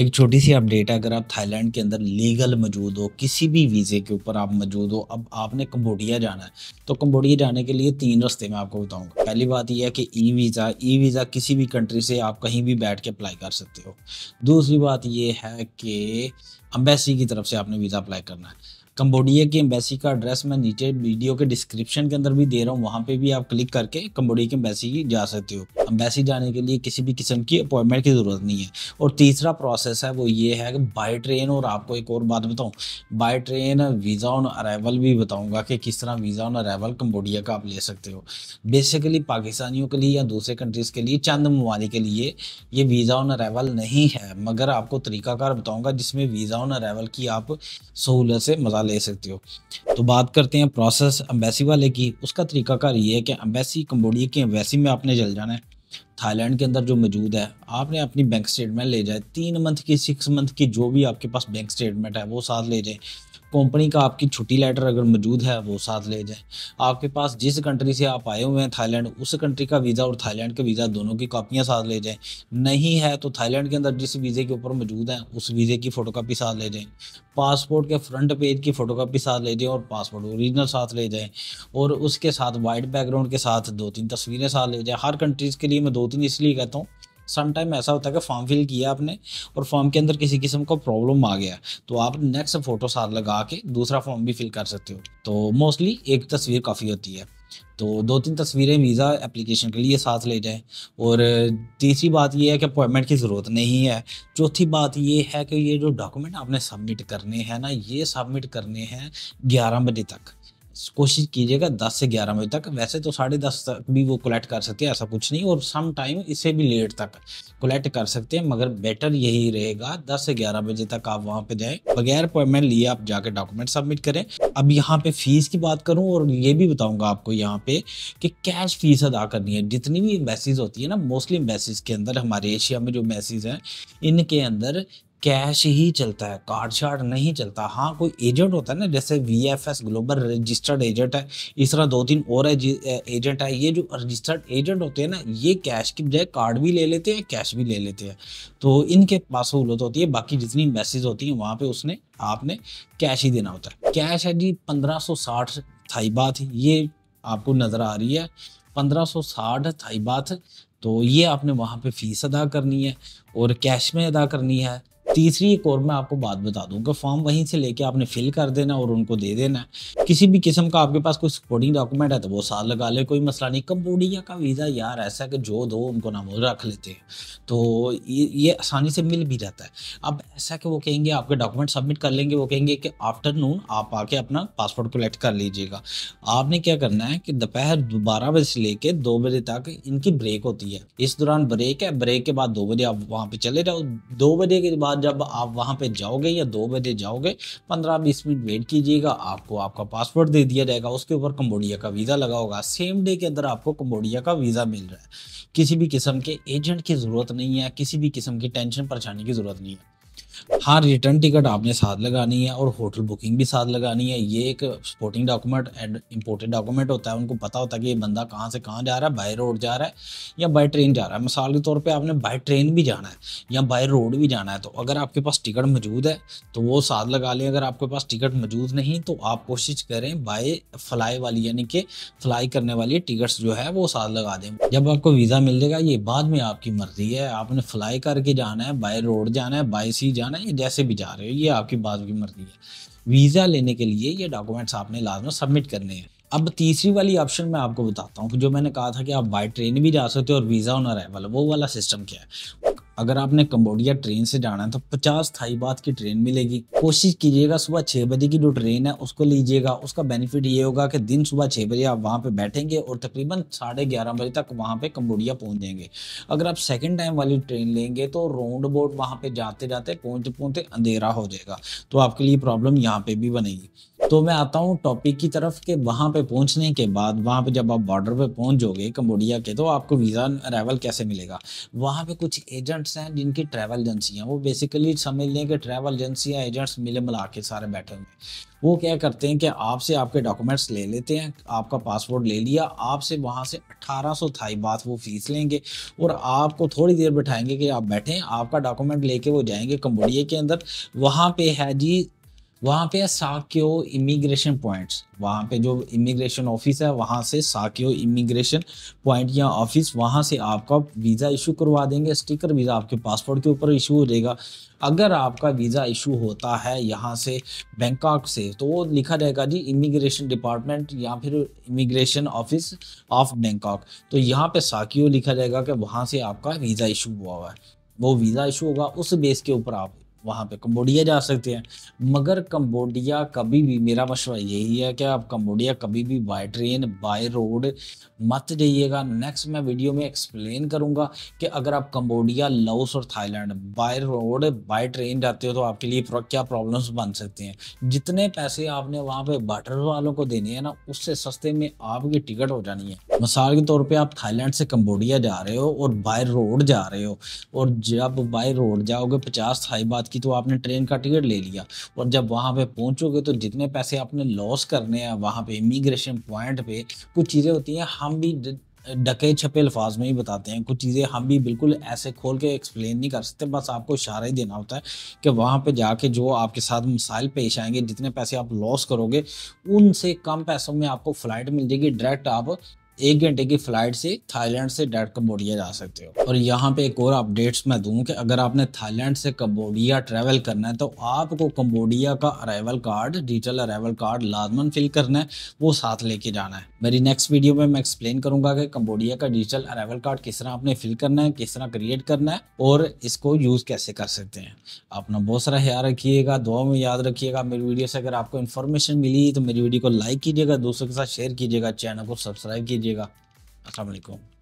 एक छोटी सी अपडेट है अगर आप थाईलैंड के अंदर लीगल मौजूद हो किसी भी वीज़े के ऊपर आप मौजूद हो अब आपने कम्बोडिया जाना है तो कम्बोडिया जाने के लिए तीन रस्ते मैं आपको बताऊंगा पहली बात यह है कि ई वीज़ा ई वीज़ा किसी भी कंट्री से आप कहीं भी बैठ के अप्लाई कर सकते हो दूसरी बात यह है कि अम्बेसी की तरफ से आपने वीज़ा अप्लाई करना है कम्बोडिया की एम्बेसी का एड्रेस मैं नीचे वीडियो के डिस्क्रिप्शन के अंदर भी दे रहा हूँ वहाँ पे भी आप क्लिक करके कंबोडिया की एम्बेसी जा सकते हो एम्बेसी जाने के लिए किसी भी किस्म की अपॉइंटमेंट की ज़रूरत नहीं है और तीसरा प्रोसेस है वो ये है कि बाई ट्रेन और आपको एक और बात बताऊँ by train visa on arrival भी बताऊँगा कि किस तरह वीज़ा ऑन अरावल कम्बोडिया का आप ले सकते हो बेसिकली पाकिस्तानियों के लिए या दूसरे कंट्रीज़ के लिए चंद ममालिक के लिए ये वीज़ा ऑन अरावल नहीं है मगर आपको तरीकाकार बताऊँगा जिसमें वीज़ा ऑन अरावल की आप सहूलत से मजा ले सकते हो तो बात करते हैं प्रोसेस अम्बेसी वाले की उसका तरीकाकार ये है कि अम्बेसी कम्बोडिया की अम्बेसी में आपने जल जाना है थाईलैंड के अंदर जो मौजूद है आपने अपनी बैंक स्टेटमेंट ले जाए तीन मंथ की सिक्स मंथ की जो भी आपके पास बैंक स्टेटमेंट है वो साथ ले जाए कंपनी का आपकी छुट्टी लेटर अगर मौजूद है वो साथ ले जाएं आपके पास जिस कंट्री से आप आए हुए हैं थाईलैंड उस कंट्री का वीज़ा और थाईलैंड के वीज़ा दोनों की कॉपियां साथ ले जाएं नहीं है तो थाईलैंड के अंदर जिस वीज़े के ऊपर मौजूद है उस वीज़े की फ़ोटोकापी साथ ले जाएं पासपोर्ट के फ्रंट पेज की फ़ोटो साथ ले जाएँ और पासपोर्ट ओरिजिनल साथ ले जाएँ और उसके साथ वाइट बैकग्राउंड के साथ दो तीन तस्वीरें साथ ले जाएँ हर कंट्रीज़ के लिए मैं दो तीन इसलिए कहता हूँ समटाइम ऐसा होता है कि फॉर्म फिल किया आपने और फॉर्म के अंदर किसी किस्म का प्रॉब्लम आ गया तो आप नेक्स्ट फोटो साथ लगा के दूसरा फॉर्म भी फिल कर सकते हो तो मोस्टली एक तस्वीर काफ़ी होती है तो दो तीन तस्वीरें वीज़ा एप्लीकेशन के लिए साथ ले जाएं और तीसरी बात यह है कि अपॉइंटमेंट की ज़रूरत नहीं है चौथी बात ये है कि ये जो डॉक्यूमेंट आपने सबमिट करने हैं ना ये सबमिट करने हैं ग्यारह बजे तक कोशिश कीजिएगा दस से ग्यारह बजे तक वैसे तो साढ़े दस तक भी वो कलेक्ट कर सकते हैं ऐसा कुछ नहीं और सम टाइम इसे भी लेट तक कलेक्ट कर सकते हैं मगर बेटर यही रहेगा दस से ग्यारह बजे तक आप वहाँ पे जाएं बगैर अपॉइंटमेंट लिए आप जाके डॉक्यूमेंट सबमिट करें अब यहाँ पे फीस की बात करूँ और ये भी बताऊँगा आपको यहाँ पे कि कैश फीस अदा करनी है जितनी भी एम्बेसीज होती है ना मोस्टली एम्बेसीज के अंदर हमारे एशिया में जो मैसेज हैं इनके अंदर कैश ही चलता है कार्ड शार्ड नहीं चलता हाँ कोई एजेंट होता है ना जैसे V F S global registered agent है इस तरह दो तीन और एजेंट है ये जो रजिस्टर्ड एजेंट होते हैं ना ये कैश की बजाय कार्ड भी ले लेते हैं कैश भी ले लेते हैं तो इनके पास सहूलत होती है बाकी जितनी मैसेज होती है वहाँ पर उसने आपने कैश ही देना होता है कैश है जी पंद्रह सौ साठ थाई बात ये आपको नज़र आ रही है पंद्रह सौ साठ थाई बात तो ये आपने वहाँ पे फीस अदा करनी है और कैश में अदा करनी है तीसरी एक और मैं आपको बात बता दूं कि फॉर्म वहीं से लेके आपने फिल कर देना और उनको दे देना किसी भी किस्म का आपके पास कोई सपोर्टिंग डॉक्यूमेंट है तो वो साथ लगा ले कोई मसला नहीं कंबोडिया का वीज़ा यार ऐसा है कि जो दो उनको नाम रख लेते हैं तो ये ये आसानी से मिल भी जाता है अब ऐसा कि वो कहेंगे आपके डॉक्यूमेंट सबमिट कर लेंगे वो कहेंगे कि आफ्टरनून आप आके अपना पासपोर्ट कलेक्ट कर लीजिएगा आपने क्या करना है कि दोपहर बारह बजे से लेकर दो बजे तक इनकी ब्रेक होती है इस दौरान ब्रेक है ब्रेक के बाद दो बजे आप वहाँ पर चले जाओ दो बजे के बाद जब आप वहाँ पे जाओगे या दो बजे जाओगे पंद्रह बीस मिनट वेट कीजिएगा आपको आपका पासपोर्ट दे दिया जाएगा उसके ऊपर कम्बोडिया का वीज़ा लगा होगा सेम डे के अंदर आपको कम्बोडिया का वीज़ा मिल रहा है किसी भी किस्म के एजेंट की ज़रूरत नहीं है किसी भी किस्म की टेंशन परेशानी की ज़रूरत नहीं है हाँ रिटर्न टिकट आपने साथ लगानी है और होटल बुकिंग भी साथ लगानी है ये एक supporting document and important document होता है उनको पता होता है कि ये बंदा कहाँ से कहाँ जा रहा है बाय रोड जा रहा है या बाय ट्रेन जा रहा है मिसाल के तौर पर आपने बाय ट्रेन भी जाना है या बाय रोड भी जाना है तो अगर आपके पास टिकट मौजूद है तो वो साथ लगा लें अगर आपके पास टिकट मौजूद नहीं तो आप कोशिश करें बाय फ्लाई वाली यानी कि फ्लाई करने वाली टिकट्स जो है वो साथ लगा दें जब आपको वीज़ा मिल जाएगा ये बाद में आपकी मर्जी है आपने फ्लाई करके जाना है बाय रोड जाना है बाय सी जाना जाना या जैसे भी जा रहे हो ये आपकी बाद की मर्जी है वीज़ा लेने के लिए ये डॉक्यूमेंट्स आपने लाजमा सबमिट करने हैं अब तीसरी वाली ऑप्शन मैं आपको बताता हूँ जो मैंने कहा था कि आप बाई ट्रेन भी जा सकते हो और वीज़ा ऑन अराइवल वो वाला सिस्टम क्या है अगर आपने कंबोडिया ट्रेन से जाना है तो पचास थाई बात की ट्रेन मिलेगी कोशिश कीजिएगा सुबह छः बजे की जो ट्रेन है उसको लीजिएगा उसका बेनिफिट ये होगा कि दिन सुबह छः बजे आप वहाँ पे बैठेंगे और तकरीबन साढ़े ग्यारह बजे तक वहाँ पे कंबोडिया पहुँच जाएंगे अगर आप सेकेंड टाइम वाली ट्रेन लेंगे तो राउंड बोर्ड वहाँ पर जाते जाते पहुँचते पहुँचते अंधेरा हो जाएगा तो आपके लिए प्रॉब्लम यहाँ पर भी बनेगी तो मैं आता हूँ टॉपिक की तरफ कि वहाँ पे पहुँचने के बाद वहाँ पे जब आप बॉर्डर पे पहुँच जाओगे कम्बोडिया के तो आपको वीज़ा अरावल कैसे मिलेगा वहाँ पे कुछ एजेंट्स हैं जिनकी ट्रैवल एजेंसियाँ वो बेसिकली समझ लें कि ट्रैवल एजेंसियाँ एजेंट्स मिले मिला के सारे बैठे हुए वो क्या करते हैं कि आपसे आपके डॉक्यूमेंट्स ले लेते हैं आपका पासपोर्ट ले लिया आपसे वहाँ से 1800 थाई बात वो फीस लेंगे और आपको थोड़ी देर बैठाएंगे कि आप बैठें आपका डॉक्यूमेंट लेके वो जाएंगे कम्बोडिया के अंदर वहाँ पे है जी वहाँ पे है साक्यो इमिग्रेशन पॉइंट्स वहाँ पे जो इमिग्रेशन ऑफिस है वहाँ से साक्यो इमिग्रेशन पॉइंट या ऑफिस वहाँ से आपका वीज़ा इशू करवा देंगे स्टिकर वीज़ा आपके पासपोर्ट के ऊपर इशू हो जाएगा अगर आपका वीज़ा इशू होता है यहाँ से बैंकॉक से तो वो लिखा जाएगा जी इमिग्रेशन डिपार्टमेंट या फिर इमिग्रेशन ऑफिस ऑफ बैंकॉक तो यहाँ पे साकियो लिखा जाएगा कि वहाँ से आपका वीज़ा इशू हुआ हुआ है वो वीज़ा इशू होगा उस बेस के ऊपर आप वहाँ पे कम्बोडिया जा सकते हैं मगर कम्बोडिया कभी भी मेरा मशवरा यही है कि आप कम्बोडिया कभी भी बाय ट्रेन बाय रोड मत जाइएगा नेक्स्ट मैं वीडियो में एक्सप्लेन करूँगा कि अगर आप कम्बोडिया लाओस और Thailand by road by train जाते हो तो आपके लिए क्या प्रॉब्लम्स बन सकते हैं जितने पैसे आपने वहाँ पर बटर वालों को देने हैं ना उससे सस्ते में आपकी टिकट हो जानी है मिसाल के तौर पर आप थाईलैंड से कम्बोडिया जा रहे हो और बाय रोड जा रहे हो और जब बाय रोड जाओगे पचास थाई बात की तो आपने ट्रेन का टिकट ले लिया और जब वहाँ पे पहुँचोगे तो जितने पैसे आपने लॉस करने हैं वहाँ पे इमिग्रेशन पॉइंट पे कुछ चीज़ें होती हैं हम भी डके छपे अल्फाज में ही बताते हैं कुछ चीज़ें हम भी बिल्कुल ऐसे खोल के एक्सप्लेन नहीं कर सकते बस आपको इशारा ही देना होता है कि वहाँ पे जाके जो आपके साथ मिसाइल पेश आएंगे जितने पैसे आप लॉस करोगे उनसे कम पैसों में आपको फ़्लाइट मिल जाएगी डायरेक्ट आप एक घंटे की फ्लाइट से थाईलैंड से डायरेक्ट कम्बोडिया जा सकते हो और यहाँ पे एक और अपडेट्स मैं दूँ कि अगर आपने थाईलैंड से कम्बोडिया ट्रैवल करना है तो आपको कम्बोडिया का arrival card digital arrival card लाजमन फिल करना है वो साथ लेके जाना है मेरी नेक्स्ट वीडियो में मैं एक्सप्लेन करूंगा कि कंबोडिया का डिजिटल अराइवल कार्ड किस तरह आपने फिल करना है किस तरह क्रिएट करना है और इसको यूज़ कैसे कर सकते हैं अपना बहुत सारा ख्याल रखिएगा दुआ में याद रखिएगा मेरी वीडियो से अगर आपको इन्फॉर्मेशन मिली तो मेरी वीडियो को लाइक कीजिएगा दोस्तों के साथ शेयर कीजिएगा चैनल को सब्सक्राइब कीजिएगा असल